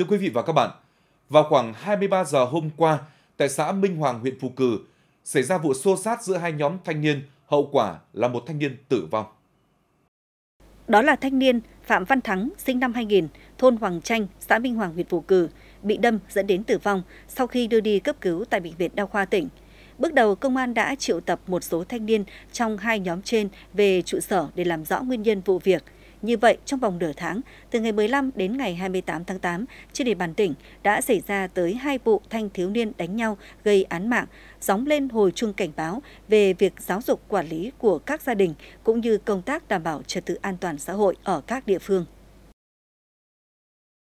Thưa quý vị và các bạn, vào khoảng 23 giờ hôm qua, tại xã Minh Hoàng, huyện Phù Cử, xảy ra vụ xô sát giữa hai nhóm thanh niên, hậu quả là một thanh niên tử vong. Đó là thanh niên Phạm Văn Thắng, sinh năm 2000, thôn Hoàng Chanh, xã Minh Hoàng, huyện Phù Cử, bị đâm dẫn đến tử vong sau khi đưa đi cấp cứu tại Bệnh viện Đa khoa tỉnh. Bước đầu, công an đã triệu tập một số thanh niên trong hai nhóm trên về trụ sở để làm rõ nguyên nhân vụ việc – như vậy, trong vòng nửa tháng, từ ngày 15 đến ngày 28 tháng 8, trên địa bàn tỉnh đã xảy ra tới hai vụ thanh thiếu niên đánh nhau gây án mạng, gióng lên hồi chuông cảnh báo về việc giáo dục quản lý của các gia đình cũng như công tác đảm bảo trật tự an toàn xã hội ở các địa phương.